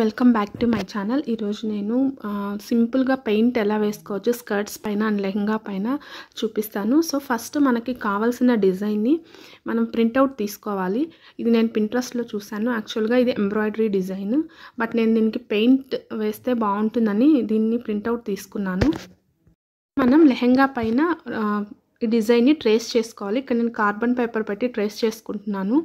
welcome back to my channel ఈరోజు నేను సింపుల్గా పెయింట్ ఎలా వేసుకోవచ్చు స్కర్ట్స్ పైన అండ్ లెహంగా పైన చూపిస్తాను సో ఫస్ట్ మనకి కావాల్సిన డిజైన్ని మనం ప్రింట్అవుట్ తీసుకోవాలి ఇది నేను పింట్రెస్ట్లో చూశాను యాక్చువల్గా ఇది ఎంబ్రాయిడరీ డిజైన్ బట్ నేను దీనికి పెయింట్ వేస్తే బాగుంటుందని దీన్ని ప్రింట్అవుట్ తీసుకున్నాను మనం లెహంగా పైన ఈ డిజైన్ని ట్రేస్ చేసుకోవాలి ఇక్కడ నేను కార్బన్ పేపర్ పెట్టి ట్రేస్ చేసుకుంటున్నాను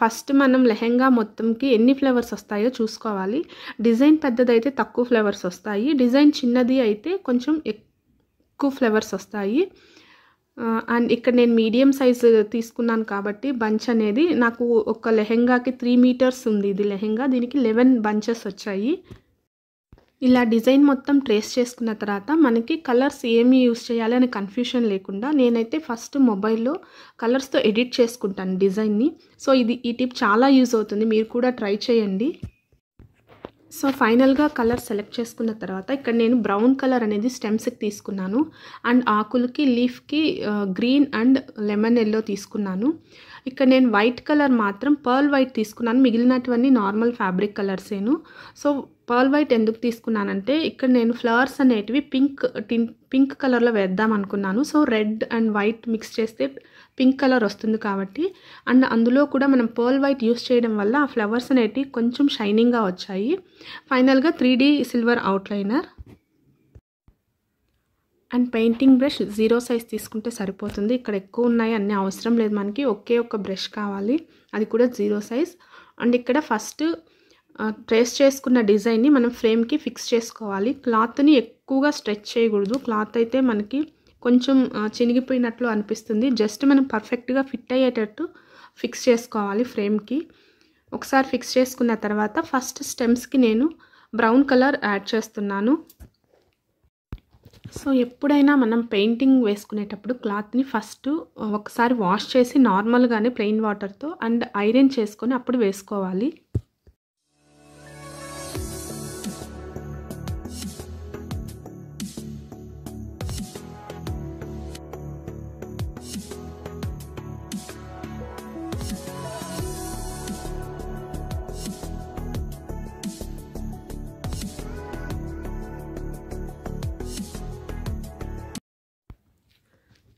ఫస్ట్ మనం లెహెంగా మొత్తంకి ఎన్ని ఫ్లేవర్స్ వస్తాయో చూసుకోవాలి డిజైన్ పెద్దదైతే తక్కువ ఫ్లేవర్స్ వస్తాయి డిజైన్ చిన్నది అయితే కొంచెం ఎక్కువ ఫ్లేవర్స్ వస్తాయి అండ్ ఇక్కడ నేను మీడియం సైజు తీసుకున్నాను కాబట్టి బంచ్ అనేది నాకు ఒక లెహెంగాకి త్రీ మీటర్స్ ఉంది ఇది లెహెంగా దీనికి లెవెన్ బంచెస్ వచ్చాయి ఇలా డిజైన్ మొత్తం ట్రేస్ చేసుకున్న తర్వాత మనకి కలర్స్ ఏమి యూస్ చేయాలి అనే కన్ఫ్యూషన్ లేకుండా నేనైతే ఫస్ట్ మొబైల్లో కలర్స్తో ఎడిట్ చేసుకుంటాను డిజైన్ని సో ఇది ఈ టిప్ చాలా యూజ్ అవుతుంది మీరు కూడా ట్రై చేయండి సో ఫైనల్గా కలర్ సెలెక్ట్ చేసుకున్న తర్వాత ఇక్కడ నేను బ్రౌన్ కలర్ అనేది స్టెమ్స్కి తీసుకున్నాను అండ్ ఆకులకి లీఫ్కి గ్రీన్ అండ్ లెమన్ ఎల్లో తీసుకున్నాను ఇక్కడ నేను వైట్ కలర్ మాత్రం పర్ల్ వైట్ తీసుకున్నాను మిగిలినటువంటి నార్మల్ ఫ్యాబ్రిక్ కలర్సేను సో పర్ల్ వైట్ ఎందుకు తీసుకున్నానంటే ఇక్కడ నేను ఫ్లవర్స్ అనేటివి పింక్ టిన్ పింక్ కలర్లో వేద్దాం అనుకున్నాను so red and white mix చేస్తే పింక్ కలర్ వస్తుంది కాబట్టి అండ్ అందులో కూడా మనం పర్ల్ వైట్ యూస్ చేయడం వల్ల ఆ ఫ్లవర్స్ అనేటివి కొంచెం షైనింగ్గా వచ్చాయి ఫైనల్గా three silver outliner and painting brush zero size తీసుకుంటే సరిపోతుంది ఇక్కడ ఎక్కువ ఉన్నాయి అన్నీ అవసరం లేదు మనకి ఒకే ఒక బ్రష్ కావాలి అది కూడా జీరో సైజ్ అండ్ ఇక్కడ ఫస్ట్ ట్రేస్ చేసుకున్న డిజైన్ని మనం ఫ్రేమ్కి ఫిక్స్ చేసుకోవాలి క్లాత్ని ఎక్కువగా స్ట్రెచ్ చేయకూడదు క్లాత్ అయితే మనకి కొంచెం చినిగిపోయినట్లు అనిపిస్తుంది జస్ట్ మనం పర్ఫెక్ట్గా ఫిట్ అయ్యేటట్టు ఫిక్స్ చేసుకోవాలి ఫ్రేమ్కి ఒకసారి ఫిక్స్ చేసుకున్న తర్వాత ఫస్ట్ స్టెమ్స్కి నేను బ్రౌన్ కలర్ యాడ్ చేస్తున్నాను సో ఎప్పుడైనా మనం పెయింటింగ్ వేసుకునేటప్పుడు క్లాత్ని ఫస్ట్ ఒకసారి వాష్ చేసి నార్మల్గానే ప్లెయిన్ వాటర్తో అండ్ ఐరన్ చేసుకొని అప్పుడు వేసుకోవాలి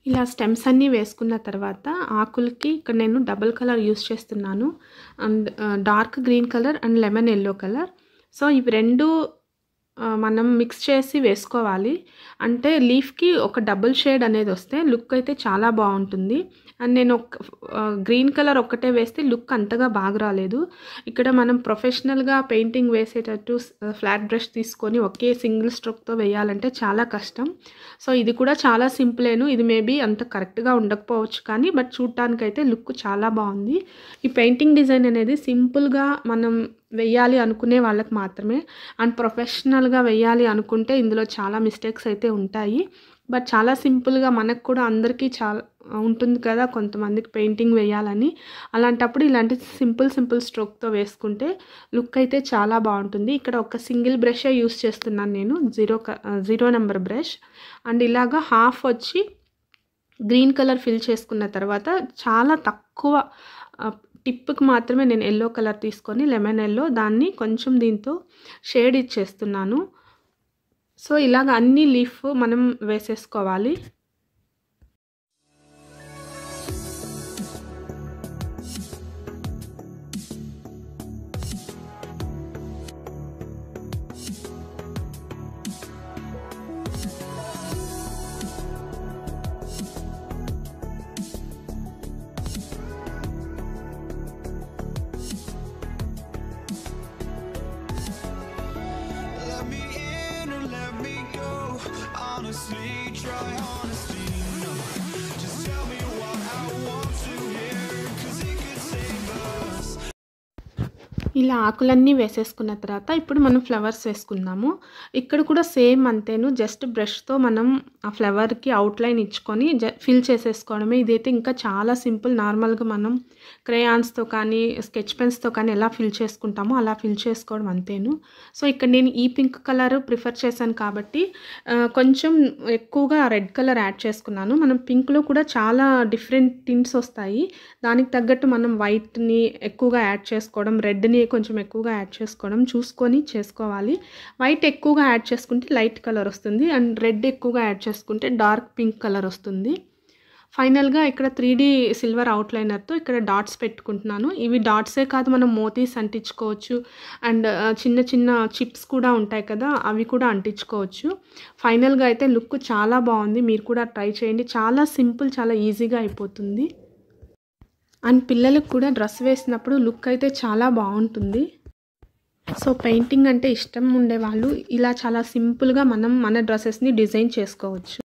ఇలా స్టెమ్స్ అన్నీ వేసుకున్న తర్వాత ఆకులకి ఇక్కడ నేను డబల్ కలర్ యూస్ చేస్తున్నాను and dark green colour and lemon yellow colour so ఇవి రెండు మనం మిక్స్ చేసి వేసుకోవాలి అంటే లీఫ్కి ఒక డబుల్ షేడ్ అనేది వస్తే లుక్ అయితే చాలా బాగుంటుంది అండ్ నేను ఒక గ్రీన్ కలర్ ఒక్కటే వేస్తే లుక్ అంతగా బాగా రాలేదు ఇక్కడ మనం ప్రొఫెషనల్గా పెయింటింగ్ వేసేటట్టు ఫ్లాట్ బ్రష్ తీసుకొని ఒకే సింగిల్ స్ట్రోక్తో వేయాలంటే చాలా కష్టం సో ఇది కూడా చాలా సింపులేను ఇది మేబీ అంత కరెక్ట్గా ఉండకపోవచ్చు కానీ బట్ చూడటానికైతే లుక్ చాలా బాగుంది ఈ పెయింటింగ్ డిజైన్ అనేది సింపుల్గా మనం వెయ్యాలి అనుకునే వాళ్ళకి మాత్రమే అండ్ ప్రొఫెషనల్గా వెయ్యాలి అనుకుంటే ఇందులో చాలా మిస్టేక్స్ అయితే ఉంటాయి బట్ చాలా సింపుల్గా మనకు కూడా అందరికీ చాలా ఉంటుంది కదా కొంతమందికి పెయింటింగ్ వేయాలని అలాంటప్పుడు ఇలాంటి సింపుల్ సింపుల్ స్ట్రోక్తో వేసుకుంటే లుక్ అయితే చాలా బాగుంటుంది ఇక్కడ ఒక సింగిల్ బ్రష్ యూస్ చేస్తున్నాను నేను zero zero number brush and ఇలాగా హాఫ్ వచ్చి గ్రీన్ కలర్ ఫిల్ చేసుకున్న తర్వాత చాలా తక్కువ టిప్కి మాత్రమే నేను ఎల్లో కలర్ తీసుకొని లెమన్ ఎల్లో దాన్ని కొంచెం దీంతో షేడ్ ఇచ్చేస్తున్నాను సో ఇలాగ అన్ని లీఫ్ మనం వేసేసుకోవాలి boy on ఇలా ఆకులన్నీ వేసేసుకున్న తర్వాత ఇప్పుడు మనం ఫ్లవర్స్ వేసుకుందాము ఇక్కడ కూడా సేమ్ అంతేను జస్ట్ బ్రష్తో మనం ఆ ఫ్లవర్కి అవుట్లైన్ ఇచ్చుకొని ఫిల్ చేసేసుకోవడమే ఇదైతే ఇంకా చాలా సింపుల్ నార్మల్గా మనం క్రేయాన్స్తో కానీ స్కెచ్ పెన్స్తో కానీ ఎలా ఫిల్ చేసుకుంటామో అలా ఫిల్ చేసుకోవడం అంతేను సో ఇక్కడ నేను ఈ పింక్ కలర్ ప్రిఫర్ చేశాను కాబట్టి కొంచెం ఎక్కువగా రెడ్ కలర్ యాడ్ చేసుకున్నాను మనం పింక్లో కూడా చాలా డిఫరెంట్ టింట్స్ వస్తాయి దానికి తగ్గట్టు మనం వైట్ని ఎక్కువగా యాడ్ చేసుకోవడం రెడ్ని కొంచెం ఎక్కువగా యాడ్ చేసుకోవడం చూసుకొని చేసుకోవాలి వైట్ ఎక్కువగా యాడ్ చేసుకుంటే లైట్ కలర్ వస్తుంది అండ్ రెడ్ ఎక్కువగా యాడ్ చేసుకుంటే డార్క్ పింక్ కలర్ వస్తుంది ఫైనల్గా ఇక్కడ త్రీ డీ సిల్వర్ అవుట్లైనర్తో ఇక్కడ డాట్స్ పెట్టుకుంటున్నాను ఇవి డాట్సే కాదు మనం మోతీస్ అంటించుకోవచ్చు అండ్ చిన్న చిన్న చిప్స్ కూడా ఉంటాయి కదా అవి కూడా అంటించుకోవచ్చు ఫైనల్గా అయితే లుక్ చాలా బాగుంది మీరు కూడా ట్రై చేయండి చాలా సింపుల్ చాలా ఈజీగా అయిపోతుంది అండ్ పిల్లలకు కూడా డ్రెస్ వేసినప్పుడు లుక్ అయితే చాలా బాగుంటుంది సో పెయింటింగ్ అంటే ఇష్టం ఉండేవాళ్ళు ఇలా చాలా సింపుల్గా మనం మన డ్రెస్సెస్ని డిజైన్ చేసుకోవచ్చు